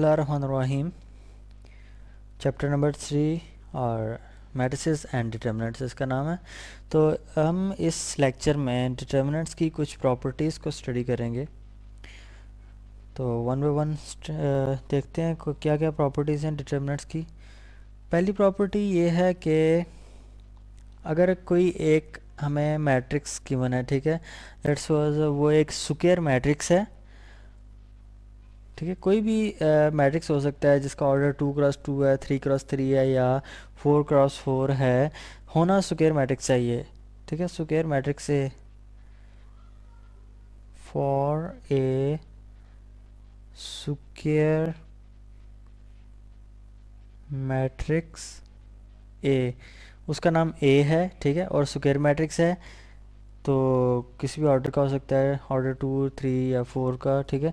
बिसमीम chapter number three और matrices and determinants इसका नाम है तो हम इस लेक्चर में डिटर्मिनेंट्स की कुछ प्रॉपर्टीज़ को स्टडी करेंगे तो वन बाई वन देखते हैं क्या क्या प्रॉपर्टीज़ हैं डिटर्मिनेंट्स की पहली प्रॉपर्टी ये है कि अगर कोई एक हमें मैट्रिक्स गिवन है ठीक है लेट्स वो एक सुकेयर मैट्रिक्स है ठीक है कोई भी मैट्रिक्स हो सकता है जिसका ऑर्डर टू क्रॉस टू है थ्री क्रॉस थ्री है या फोर क्रॉस फोर है होना सुकेयर मैट्रिक्स चाहिए ठीक है सुकेर मैट्रिक्स से for a square matrix A उसका नाम ए है ठीक है और सुकेयर मैट्रिक्स है तो किसी भी ऑर्डर का हो सकता है ऑर्डर टू थ्री या फोर का ठीक है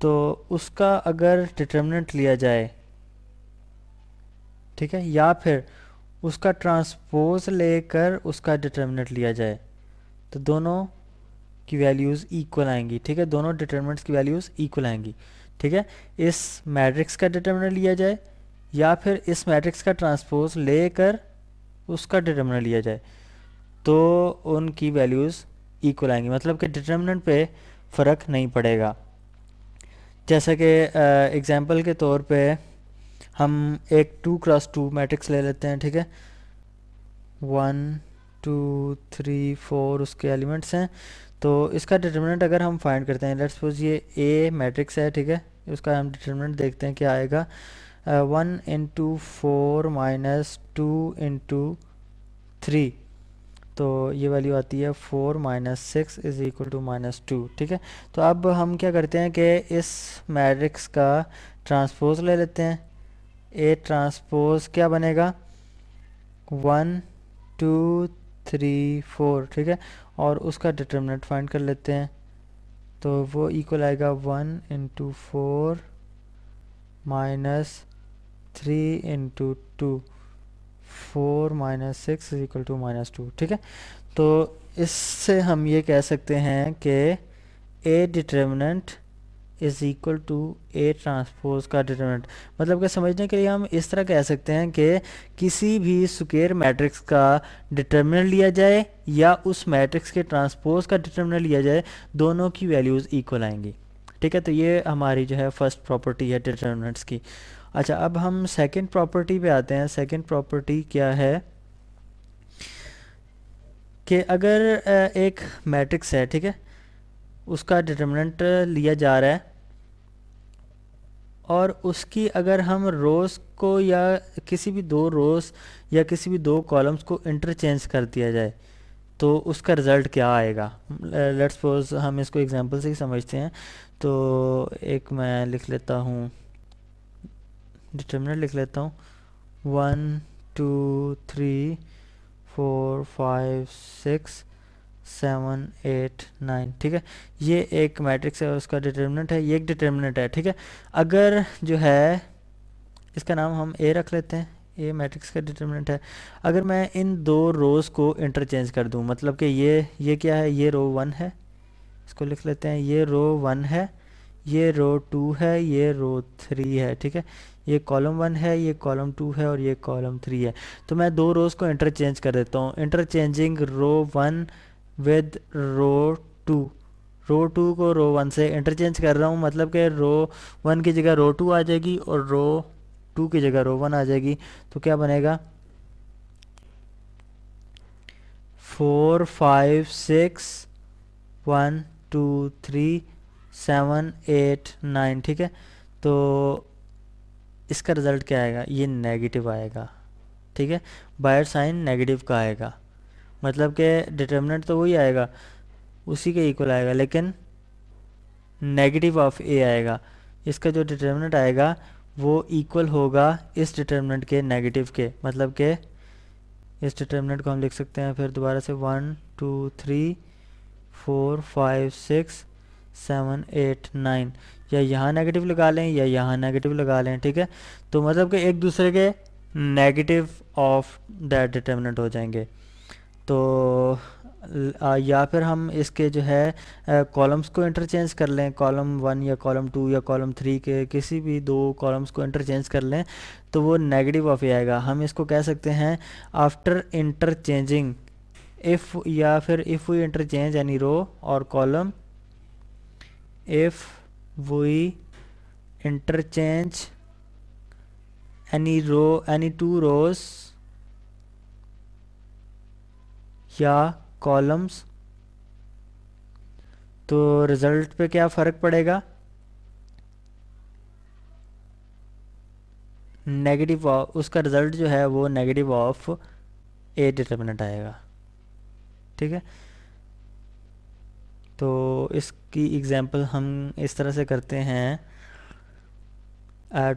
तो उसका अगर डिटर्मिनेंट लिया जाए ठीक है या फिर उसका ट्रांसपोज लेकर उसका डिटर्मिनेंट लिया जाए तो दोनों की वैल्यूज़ इक्वल आएंगी ठीक है दोनों डिटर्मिनेंट्स की वैल्यूज़ इक्वल आएंगी ठीक है इस मैट्रिक्स का डिटर्मिनेंट लिया जाए या फिर इस मैट्रिक्स का ट्रांसपोज लेकर उसका डिटर्मिनेंट लिया जाए तो उनकी वैल्यूज़ इक्वल आएंगी मतलब कि डिटर्मिनेंट पे फ़र्क नहीं पड़ेगा जैसा कि एग्ज़ाम्पल के तौर पे हम एक टू क्रॉस टू मैट्रिक्स ले लेते हैं ठीक है वन टू थ्री फोर उसके एलिमेंट्स हैं तो इसका डिटर्मिनेंट अगर हम फाइंड करते हैं लेट्स सपोज ये ए मैट्रिक्स है ठीक है उसका हम डिटर्मिनेंट देखते हैं क्या आएगा one into four minus two into three तो ये वैल्यू आती है four minus six is equal to minus two ठीक है तो अब हम क्या करते हैं कि इस मैट्रिक्स का ट्रांसपोज ले लेते हैं ए ट्रांसपोज क्या बनेगा वन टू थ्री फोर ठीक है और उसका डिटर्मिनेंट फाइंड कर लेते हैं तो वो इक्वल आएगा one into four minus three into two four minus six is equal to minus two ठीक है तो इससे हम ये कह सकते हैं कि A determinant is equal to A transpose का डिटर्मिनेंट मतलब कि समझने के लिए हम इस तरह कह सकते हैं कि किसी भी स्केयर मैट्रिक्स का डिटर्मिनेंट लिया जाए या उस मैट्रिक्स के ट्रांसपोज का डिटर्मिनेंट लिया जाए दोनों की वैल्यूज़ इक्वल आएंगी ठीक है तो ये हमारी जो है फर्स्ट प्रॉपर्टी है डिटर्मिनेंट्स की अच्छा अब हम सेकंड प्रॉपर्टी पे आते हैं सेकंड प्रॉपर्टी क्या है कि अगर एक मैट्रिक्स है ठीक है उसका डिटर्मिनेंट लिया जा रहा है और उसकी अगर हम रोज़ को या किसी भी दो रोज़ या किसी भी दो कॉलम्स को इंटरचेंज कर दिया जाए तो उसका रिज़ल्ट क्या आएगा लेट्स सपोज हम इसको एग्जांपल से ही समझते हैं तो एक मैं लिख लेता हूँ डिटर्मिनेंट लिख लेता हूँ one two three four five six seven eight nine ठीक है ये एक मैट्रिक्स है उसका डिटर्मिनेंट है ये एक डिटर्मिनेंट है ठीक है अगर जो है इसका नाम हम ए रख लेते हैं ए मैट्रिक्स का डिटर्मिनेंट है अगर मैं इन दो रोज़ को इंटरचेंज कर दूं मतलब कि ये ये क्या है ये रो वन है इसको लिख लेते हैं ये रो वन है ये रो टू है ये रो थ्री है ठीक है ये कॉलम वन है ये कॉलम टू है और ये कॉलम थ्री है तो मैं दो रोज़ को इंटरचेंज कर देता हूँ interchanging row one with row two row two को रो वन से इंटरचेंज कर रहा हूँ मतलब कि रो वन की जगह रो टू आ जाएगी और रो टू की जगह रो वन आ जाएगी तो क्या बनेगा four five six one two three seven eight nine ठीक है तो इसका रिज़ल्ट क्या आएगा ये नेगेटिव आएगा ठीक है बायर साइन नेगेटिव का आएगा मतलब कि डिटर्मिनेंट तो वही आएगा उसी के इक्वल आएगा लेकिन नेगेटिव ऑफ ए आएगा इसका जो डिटर्मिनेंट आएगा वो इक्वल होगा इस डिटर्मिनेंट के नेगेटिव के मतलब के इस डिटर्मिनेंट को हम लिख सकते हैं फिर दोबारा से one two three four five six seven eight nine या यहाँ नेगेटिव लगा लें या यहाँ नेगेटिव लगा लें ठीक है तो मतलब कि एक दूसरे के नेगेटिव ऑफ दैट डिटर्मिनेंट हो जाएंगे तो या फिर हम इसके जो है कॉलम्स को इंटरचेंज कर लें कॉलम वन या कॉलम टू या कॉलम थ्री के किसी भी दो कॉलम्स को इंटरचेंज कर लें तो वो नेगेटिव ऑफ ही आएगा हम इसको कह सकते हैं आफ्टर इंटरचेंजिंग इफ़ या फिर if we interchange any row और column if we interchange any row any two rows या कॉलम्स तो रिजल्ट पे क्या फ़र्क पड़ेगा नेगेटिव उसका रिजल्ट जो है वो नेगेटिव ऑफ ए डिटर्मिनेंट आएगा ठीक है तो इसकी एग्ज़ाम्पल हम इस तरह से करते हैं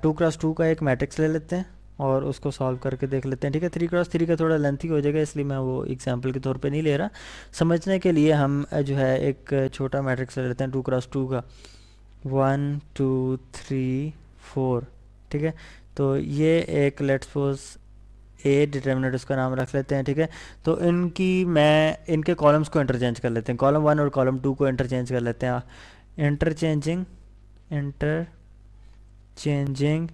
टू क्रॉस टू का एक मैट्रिक्स ले लेते हैं और उसको सॉल्व करके देख लेते हैं ठीक है थ्री क्रॉस थ्री का थोड़ा लेंथी हो जाएगा इसलिए मैं वो एग्जाम्पल के तौर पे नहीं ले रहा समझने के लिए हम जो है एक छोटा मैट्रिक्स ले लेते हैं टू क्रॉस टू का वन टू थ्री फोर ठीक है तो ये एक लेट्स सपोज ए डिटर्मिनेट उसका नाम रख लेते हैं ठीक है तो इनकी मैं इनके कॉलम्स को इंटरचेंज कर लेते हैं कॉलम वन और कॉलम टू को इंटरचेंज कर लेते हैं interchanging interchanging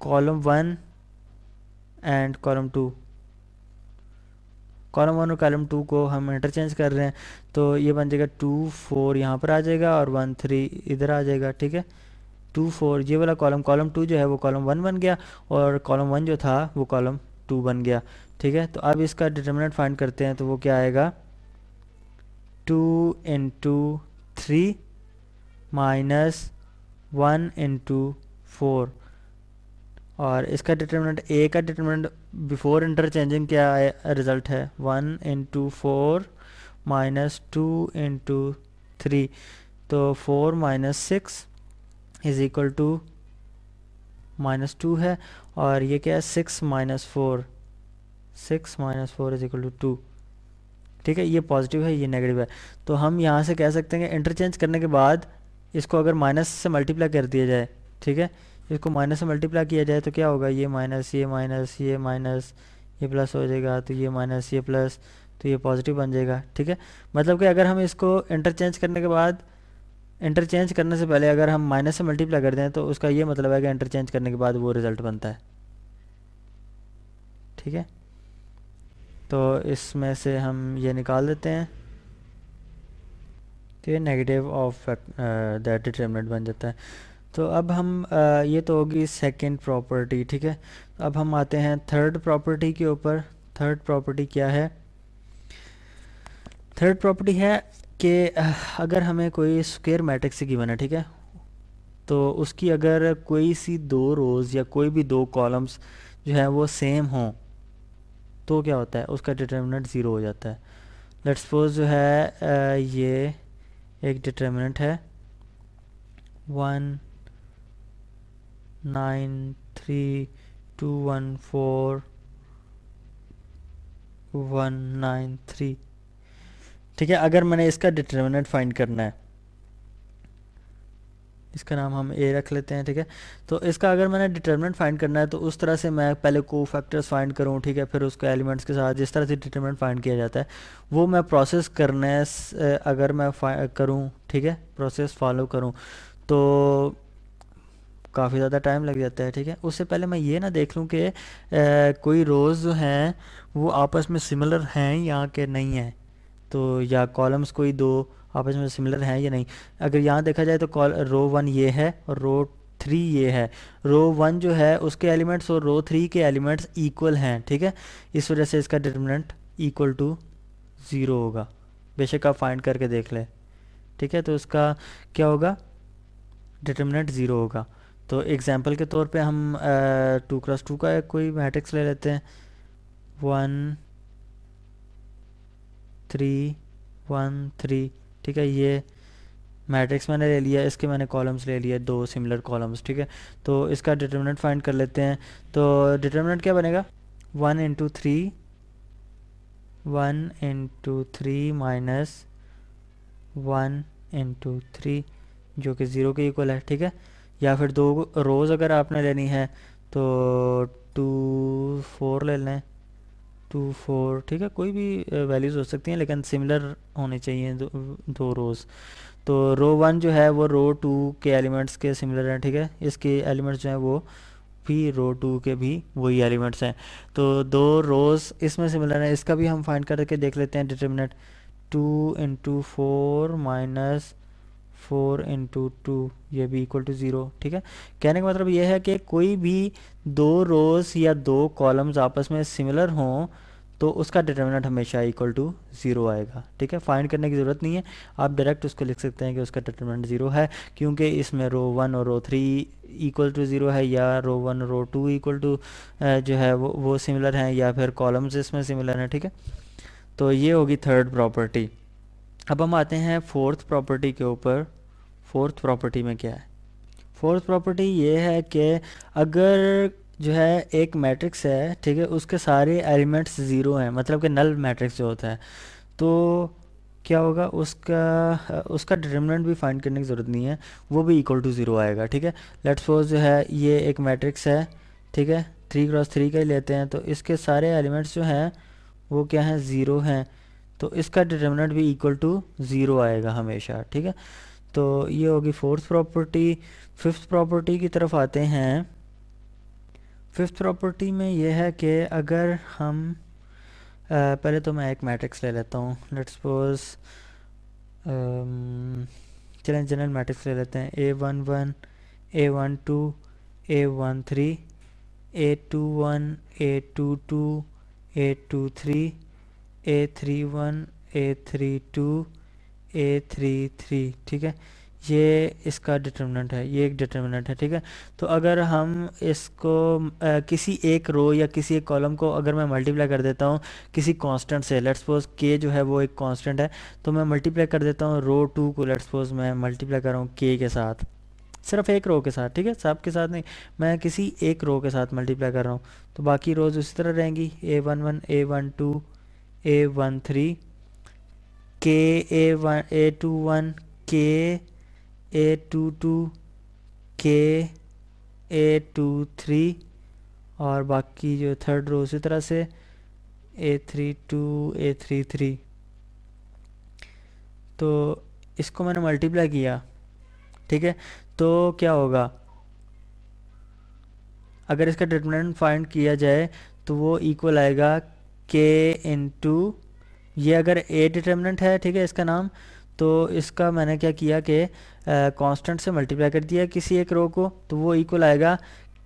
column one and column two column one और कॉलम टू को हम इंटरचेंज कर रहे हैं तो ये बन जाएगा टू फोर यहाँ पर आ जाएगा और वन थ्री इधर आ जाएगा ठीक है टू फोर ये वाला कॉलम कॉलम टू जो है वो कॉलम वन बन गया और कॉलम वन जो था वो कॉलम टू बन गया ठीक है तो अब इसका डिटर्मिनेंट फाइंड करते हैं तो वो क्या आएगा two into three minus one into four और इसका डिटर्मिनेंट ए का डिटर्मिनेंट बिफोर इंटरचेंजिंग क्या आए, रिजल्ट है one into four minus two into three तो four minus six is equal to minus two है और ये क्या है six minus four six minus four is equal to two ठीक है ये पॉजिटिव है ये नेगेटिव है तो हम यहाँ से कह सकते हैं कि इंटरचेंज करने के बाद इसको अगर माइनस से मल्टीप्लाई कर दिया जाए ठीक है इसको माइनस से मल्टीप्लाई किया जाए तो क्या होगा ये माइनस ये माइनस ये माइनस ये प्लस हो जाएगा तो ये माइनस ये प्लस तो ये पॉजिटिव बन जाएगा ठीक है मतलब कि अगर हम इसको इंटरचेंज करने के बाद इंटरचेंज करने से पहले अगर हम माइनस से मल्टीप्लाई कर दें तो उसका ये मतलब है कि इंटरचेंज करने के बाद वो रिज़ल्ट बनता है ठीक है तो इसमें से हम ये निकाल देते हैं तो ये नेगेटिव ऑफ दैट डिटर्मिनेंट बन जाता है तो अब हम आ, ये तो होगी सेकंड प्रॉपर्टी ठीक है तो अब हम आते हैं थर्ड प्रॉपर्टी के ऊपर थर्ड प्रॉपर्टी क्या है थर्ड प्रॉपर्टी है कि अगर हमें कोई स्क्वेयर मैट्रिक्स गिवन है ठीक है तो उसकी अगर कोई सी दो रोज़ या कोई भी दो कॉलम्स जो है वो सेम हों तो क्या होता है उसका डिटर्मिनेंट ज़ीरो हो जाता है लेट्स सपोज जो है ये एक डिटर्मिनेंट है one nine three two one four one nine three ठीक है अगर मैंने इसका डिटर्मिनेंट फाइंड करना है इसका नाम हम ए रख लेते हैं ठीक है तो इसका अगर मैंने डिटर्मिनेंट फाइंड करना है तो उस तरह से मैं पहले को फैक्टर्स फाइंड करूँ ठीक है फिर उसको एलिमेंट्स के साथ जिस तरह से डिटर्मिनेंट फाइंड किया जाता है वो मैं प्रोसेस करने अगर मैं करूँ ठीक है प्रोसेस फॉलो करूँ तो काफ़ी ज़्यादा टाइम लग जाता है ठीक है उससे पहले मैं ये ना देख लूँ कि कोई रोज़ जो हैं वो आपस में सिमिलर हैं या के नहीं हैं तो या कॉलम्स कोई दो आपस में सिमिलर हैं या नहीं अगर यहाँ देखा जाए तो कॉल रो वन ये है और रो थ्री ये है रो वन जो है उसके एलिमेंट्स और रो थ्री के एलिमेंट्स इक्वल हैं ठीक है इस वजह से इसका डिटर्मिनेंट इक्वल टू ज़ीरो होगा बेशक आप फाइंड करके देख लें ठीक है तो उसका क्या होगा डिटर्मिनेंट ज़ीरो होगा तो एग्जाम्पल के तौर पे हम टू क्रॉस टू का कोई मैट्रिक्स ले लेते हैं वन थ्री वन थ्री ठीक है ये मैट्रिक्स मैंने ले लिया इसके मैंने कॉलम्स ले लिए दो सिमिलर कॉलम्स ठीक है तो इसका डिटर्मिनेंट फाइंड कर लेते हैं तो डिटर्मिनेंट क्या बनेगा one into three one into three minus one into three जो कि ज़ीरो के इक्वल है ठीक है या फिर दो रोज़ अगर आपने लेनी है तो टू फोर ले लें टू फोर ठीक है कोई भी वैल्यूज़ हो सकती हैं लेकिन सिमिलर होने चाहिए दो, दो रोज़ तो रो वन जो है वो रो टू के एलिमेंट्स के सिमिलर हैं ठीक है इसके एलिमेंट्स जो हैं वो भी रो टू के भी वही एलिमेंट्स हैं तो दो रोज़ इसमें सिमिलर हैं इसका भी हम फाइंड करके देख लेते हैं determinant two into four minus four into two ये भी इक्वल टू ज़ीरो ठीक है कहने का मतलब यह है कि कोई भी दो रोज़ या दो कॉलम्स आपस में सिमिलर हों तो उसका डिटर्मिनेंट हमेशा इक्वल टू ज़ीरो आएगा ठीक है फाइंड करने की ज़रूरत नहीं है आप डायरेक्ट उसको लिख सकते हैं कि उसका डिटर्मिनेंट ज़ीरो है क्योंकि इसमें रो वन और row three equal to zero है या row one row two equal to जो है वो वो सिमिलर हैं या फिर कॉलम्स इसमें सिमिलर हैं ठीक है तो ये होगी थर्ड प्रॉपर्टी अब हम आते हैं फोर्थ प्रॉपर्टी के ऊपर फोर्थ प्रॉपर्टी में क्या है फोर्थ प्रॉपर्टी ये है कि अगर जो है एक मैट्रिक्स है ठीक है उसके सारे एलिमेंट्स ज़ीरो हैं मतलब कि नल मैट्रिक्स जो होता है तो क्या होगा उसका उसका डिटर्मिनेंट भी फाइंड करने की ज़रूरत नहीं है वो भी इक्वल टू ज़ीरो आएगा ठीक है लेट्स सपोज जो है ये एक मैट्रिक्स है ठीक है थ्री क्रॉस थ्री का ही लेते हैं तो इसके सारे एलिमेंट्स जो हैं वो क्या हैं ज़ीरो हैं तो इसका डिटर्मिनेंट भी इक्वल टू ज़ीरो आएगा हमेशा ठीक है तो ये होगी फोर्थ प्रॉपर्टी फिफ्थ प्रॉपर्टी की तरफ आते हैं फिफ्थ प्रॉपर्टी में ये है कि अगर हम आ, पहले तो मैं एक मैट्रिक्स ले लेता हूँ लेट्स सपोज चलें जनरल मैट्रिक्स ले लेते हैं a one one a one two a one three a two one a two two a two three a three one a three two a three three ठीक है ये इसका determinant है ये एक डिटर्मिनेंट है ठीक है तो अगर हम इसको आ, किसी एक रो या किसी एक कॉलम को अगर मैं मल्टीप्लाई कर देता हूँ किसी कांस्टेंट से लेट्स सपोज के जो है वो एक कांस्टेंट है तो मैं मल्टीप्लाई कर देता हूँ रो टू को लेट्स सपोज मैं मल्टीप्लाई कर रहा हूँ के के साथ सिर्फ एक रो के साथ ठीक है सब के साथ नहीं मैं किसी एक रो के साथ मल्टीप्लाई कर रहा हूँ तो बाकी रोज़ उसी तरह रहेंगी a one one a one two a one three के a one a two one के ए टू टू के ए टू थ्री और बाकी जो थर्ड रो उसी तरह से a three two a three three तो इसको मैंने मल्टीप्लाई किया ठीक है तो क्या होगा अगर इसका डिटर्मिनेंट फाइंड किया जाए तो वो इक्वल आएगा के इंटू ये अगर ए डिटर्मिनेंट है ठीक है इसका नाम तो इसका मैंने क्या किया कि कांस्टेंट से मल्टीप्लाई कर दिया किसी एक रो को तो वो इक्वल आएगा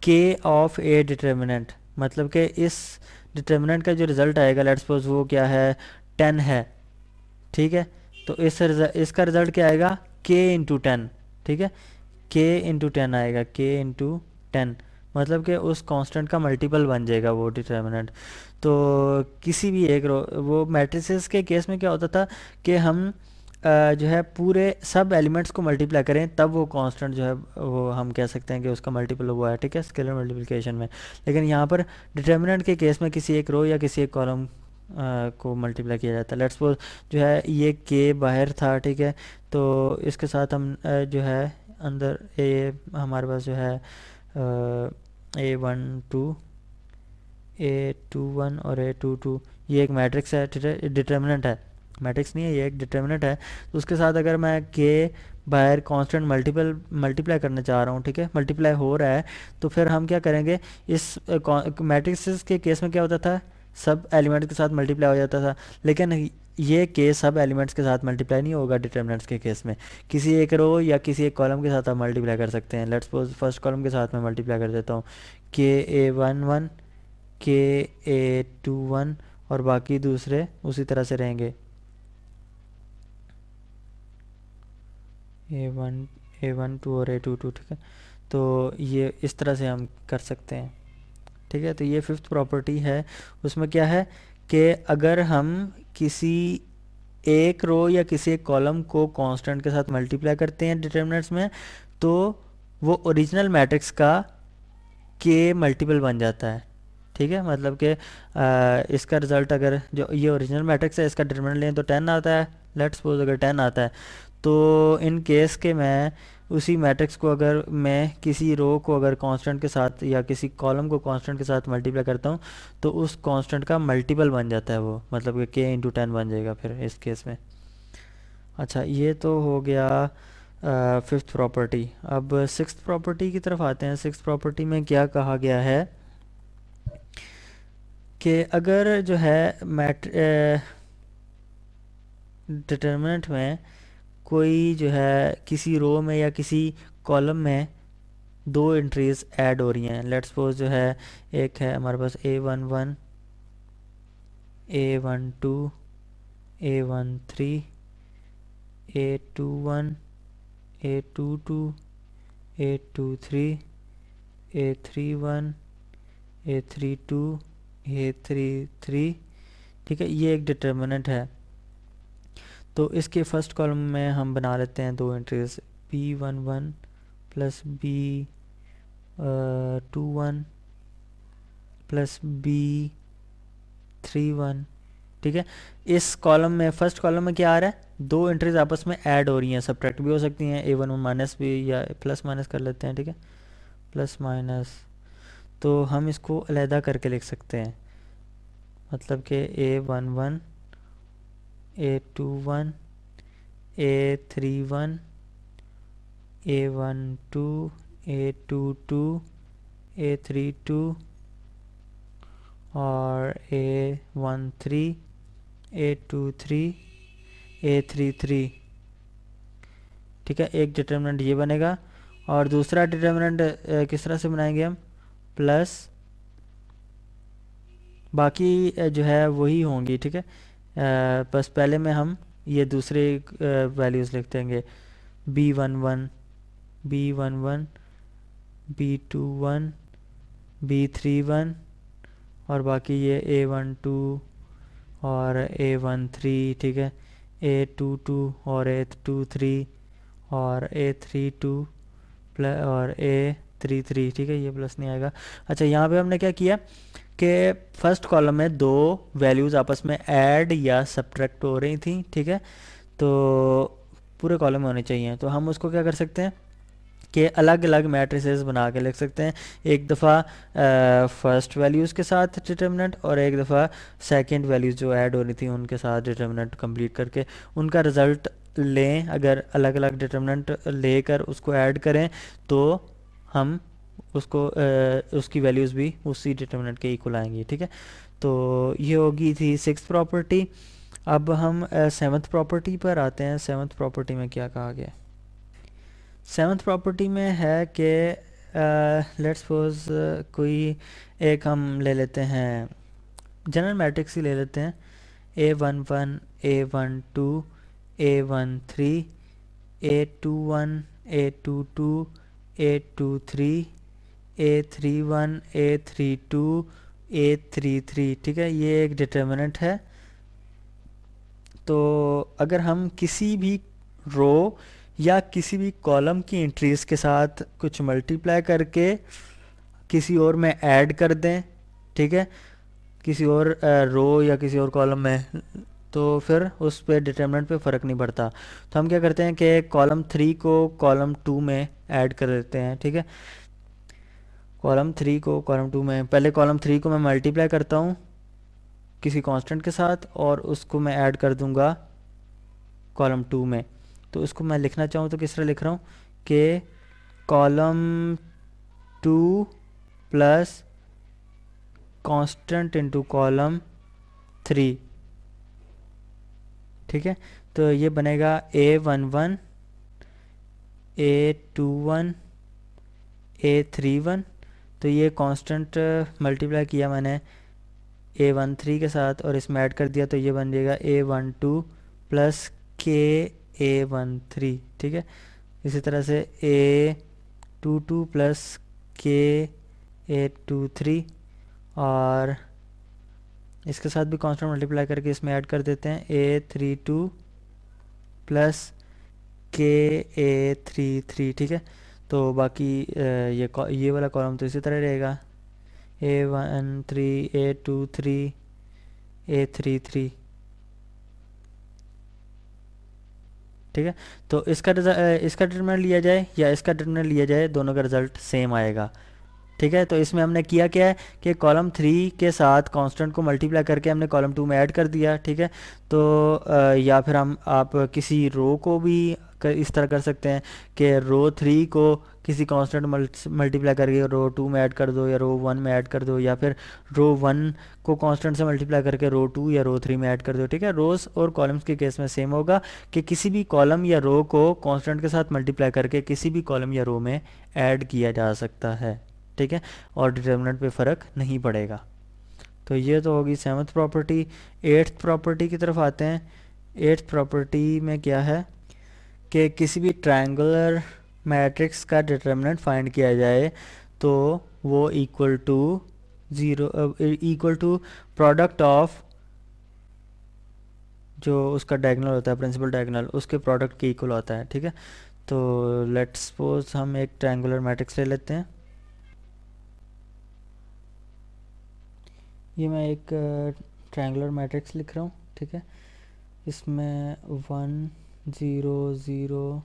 के ऑफ ए डिटर्मिनेंट मतलब कि इस डिटर्मिनेंट का जो रिज़ल्ट आएगा लेट सपोज वो क्या है टेन है ठीक है तो इस रिजल्ट इसका रिज़ल्ट क्या आएगा के इंटू टेन ठीक है के इंटू टेन आएगा के इंटू टेन मतलब कि उस कांस्टेंट का मल्टीपल बन जाएगा वो डिटर्मिनेंट तो किसी भी एक रो वो मैट्रिसेस के केस में क्या होता था कि हम जो है पूरे सब एलिमेंट्स को मल्टीप्लाई करें तब वो कांस्टेंट जो है वो हम कह सकते हैं कि उसका मल्टीपल हुआ है ठीक है स्केलर मल्टीप्लिकेशन में लेकिन यहाँ पर डिटर्मिनेंट के केस में किसी एक रो या किसी एक कॉलम को मल्टीप्लाई किया जाता है लेट्स सपोज जो है ये के बाहर था ठीक है तो इसके साथ हम जो है अंदर ए हमारे पास जो है a one two a two one और ए टू टू ये एक मैट्रिक्स है डिटर्मिनेंट है मैट्रिक्स नहीं है ये एक डिटर्मिनेंट है तो उसके साथ अगर मैं के बाहर कांस्टेंट मल्टीपल मल्टीप्लाई करना चाह रहा हूँ ठीक है मल्टीप्लाई हो रहा है तो फिर हम क्या करेंगे इस मैट्रिक्स के केस में क्या होता था सब एलिमेंट्स के साथ मल्टीप्लाई हो जाता था लेकिन ये केस सब एलिमेंट्स के साथ मल्टीप्लाई नहीं होगा डिटर्मिनेंट्स के केस में किसी एक रो या किसी एक कॉलम के साथ आप मल्टीप्लाई कर सकते हैं लेट्स सपोज फर्स्ट कॉलम के साथ मैं मल्टीप्लाई कर देता हूँ के ए वन वन के ए टू वन और बाकी दूसरे उसी तरह से रहेंगे a one a one two और ए टू टू ठीक है तो ये इस तरह से हम कर सकते हैं ठीक है तो ये फिफ्थ प्रॉपर्टी है उसमें क्या है कि अगर हम किसी एक रो या किसी एक कॉलम को कांस्टेंट के साथ मल्टीप्लाई करते हैं डिटर्मिनेंट्स में तो वो ओरिजिनल मैट्रिक्स का के मल्टीपल बन जाता है ठीक है मतलब कि इसका रिज़ल्ट अगर जो ये ओरिजिनल मैट्रिक्स है इसका डिटर्मिनेंट लें तो टेन आता है लेट्स सपोज अगर टेन आता है तो इन केस के मैं उसी मैट्रिक्स को अगर मैं किसी रो को अगर कांस्टेंट के साथ या किसी कॉलम को कांस्टेंट के साथ मल्टीप्लाई करता हूँ तो उस कांस्टेंट का मल्टीपल बन जाता है वो मतलब कि के इंटू टेन बन जाएगा फिर इस केस में अच्छा ये तो हो गया फिफ्थ प्रॉपर्टी अब सिक्स प्रॉपर्टी की तरफ आते हैं सिक्स प्रॉपर्टी में क्या कहा गया है कि अगर जो है मैट डिटर्मिनेंट में कोई जो है किसी रो में या किसी कॉलम में दो एंट्रीज ऐड हो रही हैं लेट्स सपोज जो है एक है हमारे पास a one one a one two a one three a two one a two two a two three a three one a three two ये थ्री थ्री ठीक है ये एक डिटर्मिनेंट है तो इसके फर्स्ट कॉलम में हम बना लेते हैं दो entries b one one plus b two one plus b three one ठीक है इस कॉलम में फर्स्ट कॉलम में क्या आ रहा है दो एंट्रीज आपस में ऐड हो रही हैं सब भी हो सकती हैं ए वन माइनस भी या प्लस माइनस कर लेते हैं ठीक है प्लस माइनस तो हम इसको अलहदा करके लिख सकते हैं मतलब कि a one one a two one a three one a one two a two two a three two और a one three a two three a three three ठीक है एक डिटर्मिनेंट ये बनेगा और दूसरा डिटर्मिनेंट किस तरह से बनाएंगे हम प्लस बाकी जो है वही होंगी ठीक है बस पहले में हम ये दूसरे वैल्यूज़ लिख देंगे b one one b one one b two one b three one और बाकी ये ए वन टू और ए वन थ्री ठीक है ए टू टू और ए टू थ्री और ए थ्री टू प्लस और ए थ्री थ्री ठीक है ये प्लस नहीं आएगा अच्छा यहाँ पे हमने क्या किया कि फर्स्ट कॉलम में दो वैल्यूज़ आपस में ऐड या सब्ट्रैक्ट हो रही थी ठीक है तो पूरे कॉलम में होने चाहिए तो हम उसको क्या कर सकते हैं कि अलग अलग मैट्रिसेस बना के लिख सकते हैं एक दफ़ा फर्स्ट वैल्यूज़ के साथ डिटर्मिनेंट और एक दफ़ा सेकंड वैल्यूज़ जो ऐड हो रही थी उनके साथ डिटर्मिनेंट कंप्लीट करके उनका रिज़ल्ट लें अगर अलग अलग डिटर्मिनेंट लेकर उसको ऐड करें तो हम उसको आ, उसकी वैल्यूज़ भी उसी डिटर्मिनेंट के इक्वल आएंगे ठीक है तो ये होगी थी सिक्स प्रॉपर्टी अब हम सेवन्थ प्रॉपर्टी पर आते हैं सेवन्थ प्रॉपर्टी में क्या कहा गया सेवन्थ प्रॉपर्टी में है कि लेट्स सपोज कोई एक हम ले लेते हैं जनरल मैट्रिक्स ही ले लेते हैं a one one a one two a one three a two one a two two a two three a three one a three two a three three ठीक है ये एक डिटर्मिनेंट है तो अगर हम किसी भी रो या किसी भी कॉलम की एंट्रीज़ के साथ कुछ मल्टीप्लाई करके किसी और में ऐड कर दें ठीक है किसी और रो या किसी और कॉलम में तो फिर उस पर डिटर्मिनेंट पे फ़र्क नहीं पड़ता तो हम क्या करते हैं कि कॉलम थ्री को कॉलम टू में ऐड कर देते हैं ठीक है कॉलम थ्री को कॉलम टू में पहले कॉलम थ्री को मैं मल्टीप्लाई करता हूँ किसी कांस्टेंट के साथ और उसको मैं ऐड कर दूंगा कॉलम टू में तो उसको मैं लिखना चाहूँ तो किस तरह लिख रहा हूँ कि column two plus constant into column three ठीक है तो ये बनेगा a one one a two one a three one तो ये कांस्टेंट मल्टीप्लाई uh, किया मैंने ए वन थ्री के साथ और इसमें ऐड कर दिया तो ये बन जाएगा ए वन टू प्लस के ए वन थ्री ठीक है इसी तरह से ए टू टू प्लस के ए टू थ्री और इसके साथ भी कांस्टेंट मल्टीप्लाई करके इसमें ऐड कर देते हैं ए थ्री टू प्लस के ए थ्री थ्री ठीक है तो बाकी ये ये वाला कॉलम तो इसी तरह रहेगा a one three a two three a three three ठीक है तो इसका इसका ट्रीटमेंट लिया जाए या इसका ट्रीटमेंट लिया जाए दोनों का रिजल्ट सेम आएगा ठीक है तो इसमें हमने किया क्या है कि कॉलम थ्री के साथ कांस्टेंट को मल्टीप्लाई करके हमने कॉलम टू में ऐड कर दिया ठीक है तो या फिर हम आप किसी रो को भी कर इस तरह कर सकते हैं कि रो थ्री को किसी कांस्टेंट मल्टीप्लाई करके रो टू में ऐड कर दो या रो वन में ऐड कर दो या फिर रो वन को कांस्टेंट से मल्टीप्लाई करके रो टू या रो थ्री में ऐड कर दो ठीक है रोस और कॉलम्स के केस में सेम होगा कि किसी भी कॉलम या रो को कांस्टेंट के साथ मल्टीप्लाई करके किसी भी कॉलम या रो में ऐड किया जा सकता है ठीक है और डिटर्मिनेंट पर फ़र्क नहीं पड़ेगा तो ये तो होगी सेवन्थ प्रॉपर्टी एट्थ प्रॉपर्टी की तरफ आते हैं एट्थ प्रॉपर्टी में क्या है कि किसी भी ट्रायंगुलर मैट्रिक्स का डिटर्मिनेंट फाइंड किया जाए तो वो equal to zero equal to product of जो उसका डायगनल होता है प्रिंसिपल डायगनल उसके प्रोडक्ट के इक्वल होता है ठीक है तो लेट्स सपोज हम एक ट्रायंगुलर मैट्रिक्स ले लेते हैं ये मैं एक ट्रायंगुलर मैट्रिक्स लिख रहा हूँ ठीक है इसमें one zero zero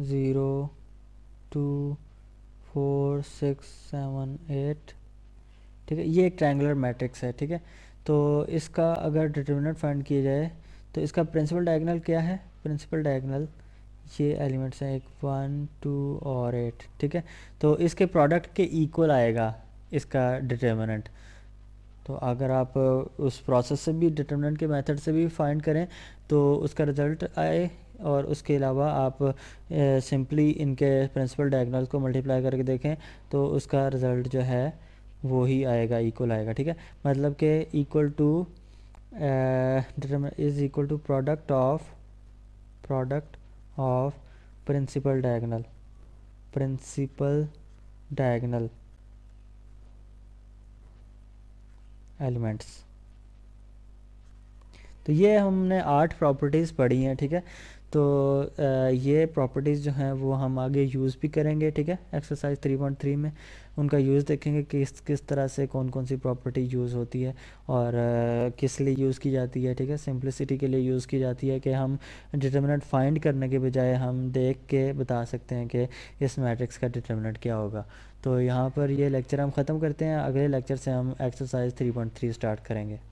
zero two four six seven eight ठीक है ये एक ट्रायंगुलर मैट्रिक्स है ठीक है तो इसका अगर डिटर्मिनेंट फाइंड किया जाए तो इसका प्रिंसिपल डायगनल क्या है प्रिंसिपल डायगनल ये एलिमेंट्स हैं एक वन टू और एट ठीक है तो इसके प्रोडक्ट के इक्वल आएगा इसका डिटर्मिनेंट तो अगर आप उस प्रोसेस से भी डिटर्मिनेंट के मेथड से भी फाइंड करें तो उसका रिज़ल्ट आए और उसके अलावा आप सिंपली इनके प्रिंसिपल डायगनल को मल्टीप्लाई करके देखें तो उसका रिज़ल्ट जो है वो ही आएगा इक्वल आएगा ठीक है मतलब कि equal to is equal to product of product of principal diagonal principal diagonal elements तो ये हमने आठ प्रॉपर्टीज़ पढ़ी हैं ठीक है तो ये प्रॉपर्टीज़ जो हैं वो हम आगे यूज़ भी करेंगे ठीक है एक्सरसाइज 3.3 में उनका यूज़ देखेंगे किस किस तरह से कौन कौन सी प्रॉपर्टी यूज़ होती है और किस लिए यूज़ की जाती है ठीक है सिंपलिसिटी के लिए यूज़ की जाती है कि हम डिटर्मिनेंट फाइंड करने के बजाय हम देख के बता सकते हैं कि इस मैट्रिक्स का डिटर्मिनेंट क्या होगा तो यहाँ पर ये लेक्चर हम ख़त्म करते हैं अगले लेक्चर से हम एक्सरसाइज थ्री स्टार्ट करेंगे